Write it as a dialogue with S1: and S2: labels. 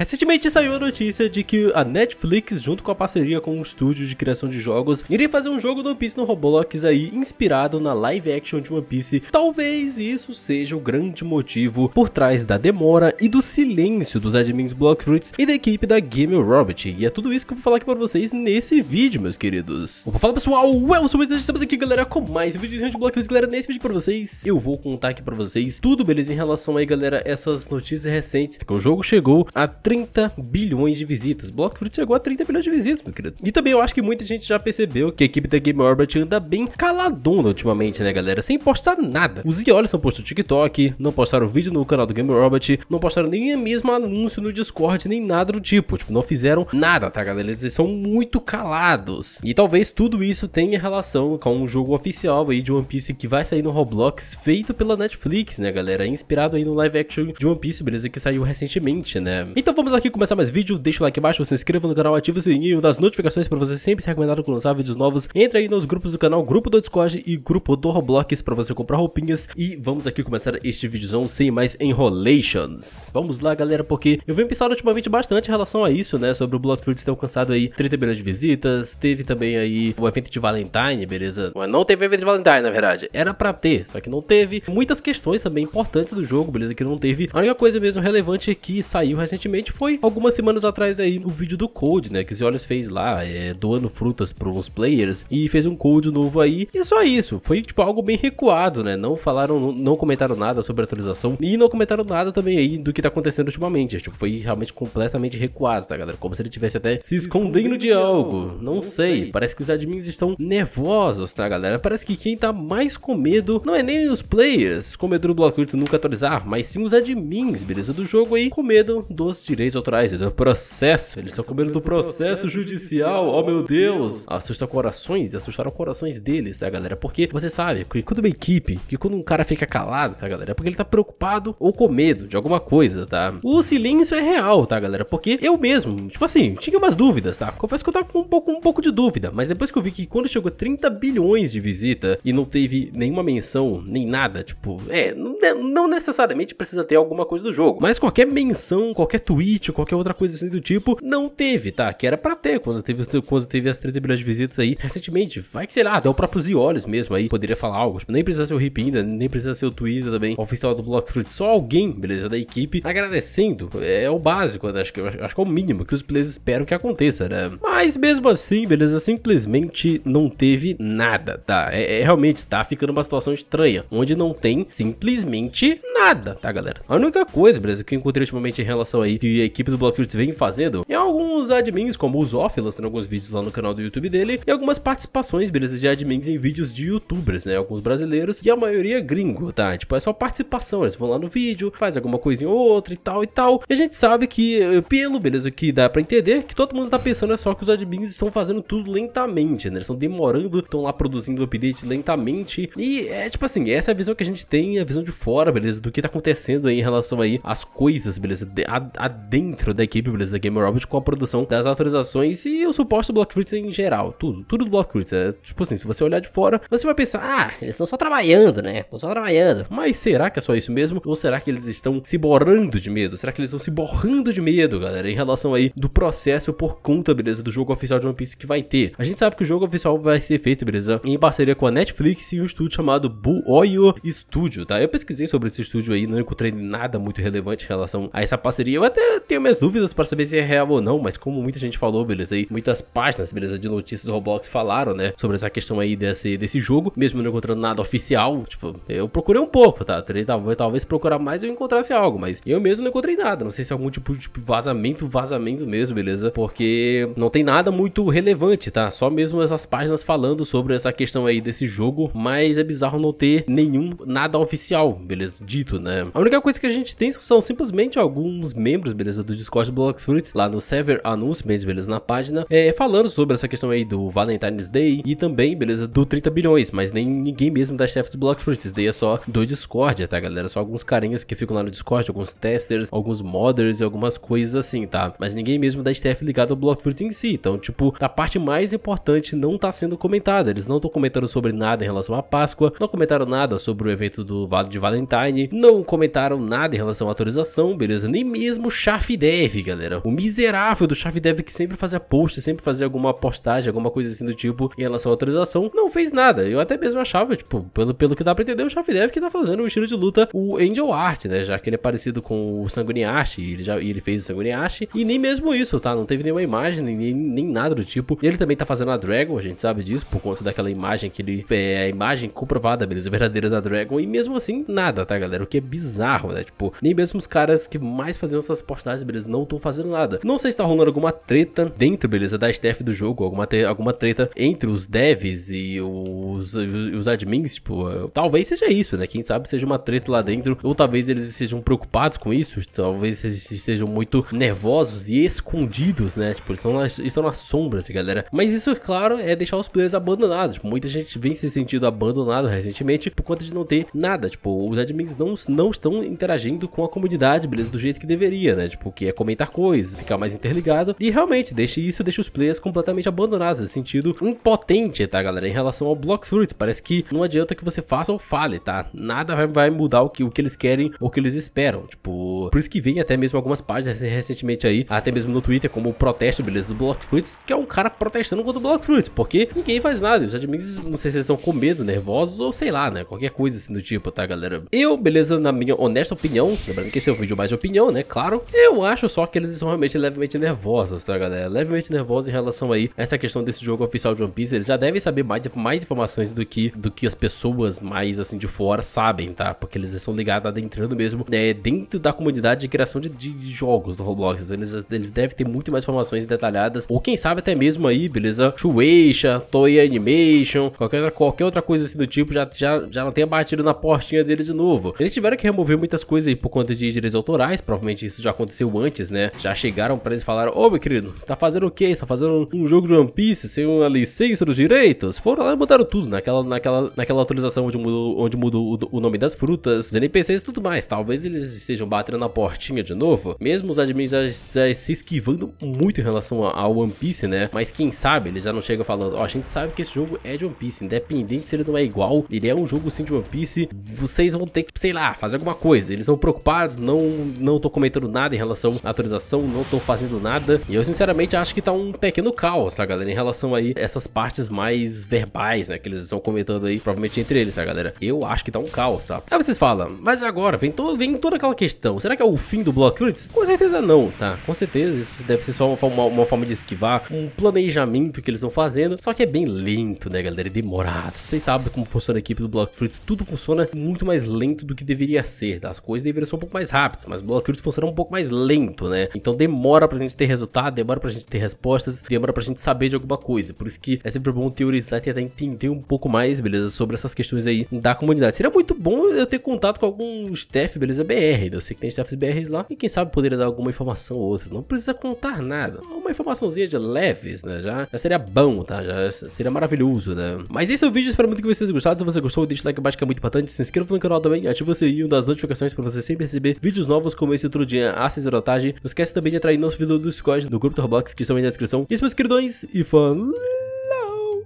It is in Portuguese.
S1: Recentemente saiu a notícia de que a Netflix, junto com a parceria com um estúdio de criação de jogos, iria fazer um jogo do One Piece no Roblox aí, inspirado na live action de One Piece. Talvez isso seja o grande motivo por trás da demora e do silêncio dos admins Blockfruits e da equipe da Game Robot. E é tudo isso que eu vou falar aqui para vocês nesse vídeo, meus queridos. Opa, fala pessoal, eu sou o estamos aqui, galera, com mais um vídeo de Blockfruits. Galera, nesse vídeo para vocês, eu vou contar aqui para vocês tudo beleza em relação aí, galera, essas notícias recentes é que o jogo chegou a 30 bilhões de visitas. Blockfruit chegou a 30 bilhões de visitas, meu querido. E também eu acho que muita gente já percebeu que a equipe da Game Orbit anda bem caladona ultimamente, né, galera? Sem postar nada. Os são não no TikTok, não postaram vídeo no canal do Game Orbit, não postaram nem mesmo anúncio no Discord, nem nada do tipo. Tipo, não fizeram nada, tá, galera? Eles são muito calados. E talvez tudo isso tenha relação com um jogo oficial aí de One Piece que vai sair no Roblox, feito pela Netflix, né, galera? Inspirado aí no live action de One Piece, beleza? Que saiu recentemente, né? Então vamos aqui começar mais vídeo, deixa o like embaixo, se inscreva no canal, ative o sininho das notificações para você sempre ser recomendado quando lançar vídeos novos. Entre aí nos grupos do canal, grupo do Discord e grupo do Roblox para você comprar roupinhas. E vamos aqui começar este vídeozão sem mais enrolations. Vamos lá galera, porque eu venho pensando ultimamente bastante em relação a isso, né, sobre o Bloodfields ter alcançado aí 30 milhões de visitas, teve também aí o evento de Valentine, beleza? Mas não teve evento de Valentine, na verdade. Era pra ter, só que não teve. Muitas questões também importantes do jogo, beleza, que não teve. A única coisa mesmo relevante é que saiu recentemente recentemente foi algumas semanas atrás aí o vídeo do Code, né? Que Ziolis fez lá, é, doando frutas para uns players e fez um Code novo aí. E é só isso, foi tipo algo bem recuado, né? Não falaram, não comentaram nada sobre a atualização e não comentaram nada também aí do que tá acontecendo ultimamente. É, tipo, foi realmente completamente recuado, tá, galera? Como se ele tivesse até se escondendo de algo. Não, sei. parece que os admins estão nervosos, tá, galera? Parece que quem tá mais com medo não é nem os players, com medo do Blockworks nunca atualizar, mas sim os admins, beleza? Do jogo aí, com medo dos direitos autorais, e do processo. Eles estão com medo do processo judicial, oh meu Deus! Assusta corações, assustaram corações deles, tá galera? Porque você sabe, que quando uma equipe, que quando um cara fica calado, tá galera? É porque ele tá preocupado ou com medo de alguma coisa, tá? O silêncio é real, tá galera? Porque eu mesmo, tipo assim, tinha umas dúvidas, tá? Confesso que eu tava com um pouco, um pouco de dúvida, mas depois que eu vi que quando chegou 30 bilhões de visita e não teve nenhuma menção, nem nada, tipo, é, não, não necessariamente precisa ter alguma coisa do jogo, mas qualquer menção, qualquer tweet Twitch ou qualquer outra coisa assim do tipo, não teve, tá? Que era pra ter quando teve, quando teve as 30 bilhões de visitas aí recentemente. Vai que sei lá, até o próprio Ziolis mesmo aí poderia falar algo. Tipo, nem precisa ser o Rip ainda, nem precisa ser o Twitter também, o oficial do Blockfruit, só alguém, beleza, da equipe agradecendo. É, é o básico, né? acho, que, acho que é o mínimo que os players esperam que aconteça, né? Mas mesmo assim, beleza, simplesmente não teve nada, tá? É, é realmente tá ficando uma situação estranha, onde não tem simplesmente nada, tá, galera? A única coisa, beleza, que eu encontrei ultimamente em relação aí a equipe do Blockworks vem fazendo e é alguns admins, como o Zoff, lançando alguns vídeos lá no canal do YouTube dele, e algumas participações, beleza, de admins em vídeos de youtubers, né, alguns brasileiros, e a maioria é gringo, tá, tipo, é só participação, eles vão lá no vídeo, faz alguma coisinha ou outra e tal e tal, e a gente sabe que, eh, pelo, beleza, que dá pra entender, que todo mundo tá pensando é só que os admins estão fazendo tudo lentamente, né, eles estão demorando, estão lá produzindo update lentamente, e é tipo assim, essa é a visão que a gente tem, é a visão de fora, beleza, do que tá acontecendo aí em relação aí às coisas, beleza, a, a dentro da equipe beleza, da Gamer Robot com a produção das autorizações e o suporte do Block Critics em geral. Tudo, tudo do Block Critics. É, tipo assim, se você olhar de fora, você vai pensar, ah, eles estão só trabalhando, né? Estão só trabalhando. Mas será que é só isso mesmo? Ou será que eles estão se borrando de medo? Será que eles estão se borrando de medo, galera, em relação aí do processo por conta, beleza, do jogo oficial de One Piece que vai ter? A gente sabe que o jogo oficial vai ser feito, beleza, em parceria com a Netflix e um estúdio chamado Buoyo Studio, tá? Eu pesquisei sobre esse estúdio aí, não encontrei nada muito relevante em relação a essa parceria. Eu até tenho minhas dúvidas para saber se é real ou não, mas como muita gente falou, beleza, aí muitas páginas, beleza, de notícias do Roblox falaram, né, sobre essa questão aí desse, desse jogo, mesmo não encontrando nada oficial, tipo, eu procurei um pouco, tá, talvez, talvez procurar mais eu encontrasse algo, mas eu mesmo não encontrei nada, não sei se é algum tipo de tipo, vazamento, vazamento mesmo, beleza, porque não tem nada muito relevante, tá, só mesmo essas páginas falando sobre essa questão aí desse jogo, mas é bizarro não ter nenhum, nada oficial, beleza, dito, né. A única coisa que a gente tem são simplesmente alguns membros, beleza, do Discord do Fruits, lá no server anúncio mesmo, beleza, na página, é, falando sobre essa questão aí do Valentine's Day e também, beleza, do 30 bilhões, mas nem ninguém mesmo da chefe do Bloxfruits, isso daí é só do Discord, tá galera, só alguns carinhas que ficam lá no Discord, alguns testers, alguns modders e algumas coisas assim, tá, mas ninguém mesmo da staff ligado ao Fruits em si, então, tipo, a parte mais importante não tá sendo comentada, eles não estão comentando sobre nada em relação à Páscoa, não comentaram nada sobre o evento do Vale de Valentine, não comentaram nada em relação à autorização, beleza, nem mesmo o Dev, galera. O miserável do Dev que sempre fazia post, sempre fazia alguma postagem, alguma coisa assim do tipo em relação à atualização, não fez nada. Eu até mesmo achava, tipo, pelo, pelo que dá pra entender, o Dev que tá fazendo o um estilo de luta, o Angel Art, né? Já que ele é parecido com o Sanguiniashi, ele já ele fez o Sanguiniashi, e nem mesmo isso, tá? Não teve nenhuma imagem, nem, nem nada do tipo. E ele também tá fazendo a Dragon, a gente sabe disso, por conta daquela imagem que ele. É a imagem comprovada, beleza, verdadeira da Dragon, e mesmo assim, nada, tá, galera? O que é bizarro, né? Tipo, nem mesmo os caras que mais faziam essas postagens, beleza? Não tô fazendo nada. Não sei se tá rolando alguma treta dentro, beleza, da staff do jogo, alguma, alguma treta entre os devs e os, os, os admins, tipo, é, talvez seja isso, né? Quem sabe seja uma treta lá dentro, ou talvez eles sejam preocupados com isso, talvez eles sejam muito nervosos e escondidos, né? Tipo, eles estão na, estão na sombra, assim, galera. Mas isso, claro, é deixar os players abandonados. Tipo, muita gente vem se sentindo abandonado recentemente por conta de não ter nada. Tipo, os admins não, não estão interagindo com a comunidade, beleza? Do jeito que deveria, né? né? Tipo, que é comentar coisas, ficar mais interligado. E realmente, deixa isso, deixa os players completamente abandonados, nesse sentido impotente, tá, galera? Em relação ao Block Fruits, parece que não adianta que você faça ou fale, tá? Nada vai, vai mudar o que, o que eles querem ou o que eles esperam. Tipo, por isso que vem até mesmo algumas páginas recentemente aí, até mesmo no Twitter, como o protesto, beleza, do Fruits, que é um cara protestando contra o Fruits, porque ninguém faz nada. Os admins, não sei se eles estão com medo, nervosos ou sei lá, né? Qualquer coisa assim do tipo, tá, galera? Eu, beleza, na minha honesta opinião, lembrando que esse é o vídeo mais de opinião, né? Claro, eu acho só que eles são realmente levemente nervosos, tá, galera? Levemente nervosos em relação aí a essa questão desse jogo oficial de One Piece. Eles já devem saber mais, mais informações do que, do que as pessoas mais, assim, de fora sabem, tá? Porque eles são ligados adentrando mesmo, né? Dentro da comunidade comunidade de criação de, de jogos do Roblox. eles, eles devem ter muito mais informações detalhadas. Ou quem sabe até mesmo aí, beleza? Shueisha, Toei Animation, qualquer outra, qualquer outra coisa assim do tipo, já, já, já não tenha batido na portinha deles de novo. Eles tiveram que remover muitas coisas aí por conta de direitos autorais. Provavelmente isso já aconteceu antes, né? Já chegaram pra eles e falaram: Ô, meu querido, você tá fazendo o quê? Você tá fazendo um jogo de One Piece sem uma licença dos direitos? Foram lá e mudaram tudo naquela, naquela, naquela atualização onde mudou, onde mudou o, o nome das frutas, os NPCs e tudo mais. Talvez eles estejam batendo na portinha de novo. Mesmo os admins já, já se esquivando muito em relação ao One Piece, né? Mas quem sabe, eles já não chegam falando, ó, oh, a gente sabe que esse jogo é de One Piece, independente se ele não é igual, ele é um jogo sim de One Piece, vocês vão ter que, sei lá, fazer alguma coisa. Eles são preocupados, não, não tô comentando nada em relação à atualização, não tô fazendo nada. E eu sinceramente acho que tá um pequeno caos, tá galera? Em relação aí essas partes mais verbais, né? Que eles estão comentando aí, provavelmente entre eles, tá galera? Eu acho que tá um caos, tá? Aí vocês falam, mas agora, vem, to vem toda aquela questão, será Será que é o fim do Block Units? Com certeza não, tá? Com certeza, isso deve ser só uma, uma, uma forma de esquivar, um planejamento que eles estão fazendo. Só que é bem lento, né, galera? É demorado. Vocês sabem como funciona a equipe do Block Fruits. Tudo funciona muito mais lento do que deveria ser. Tá? As coisas deveriam ser um pouco mais rápidas, mas o Block Fruits funciona um pouco mais lento, né? Então demora pra gente ter resultado, demora pra gente ter respostas, demora pra gente saber de alguma coisa. Por isso que é sempre bom teorizar e tentar entender um pouco mais, beleza? Sobre essas questões aí da comunidade. Seria muito bom eu ter contato com algum staff, beleza? BR. Né? Eu sei que tem staff FBRs lá, e quem sabe poderia dar alguma informação ou outra. Não precisa contar nada. Uma informaçãozinha de leves, né? Já, já seria bom, tá? Já seria maravilhoso, né? Mas esse é o vídeo, espero muito que vocês tenham gostado. Se você gostou, deixa o like abaixo que é muito importante. Se inscreva no canal também, ativa o sininho das notificações para você sempre receber vídeos novos como esse outro dia, a Cesarotagem. Não esquece também de entrar em nosso vídeo do Discord, do grupo do Roblox, que estão aí na descrição. E isso, meus queridões, e falou!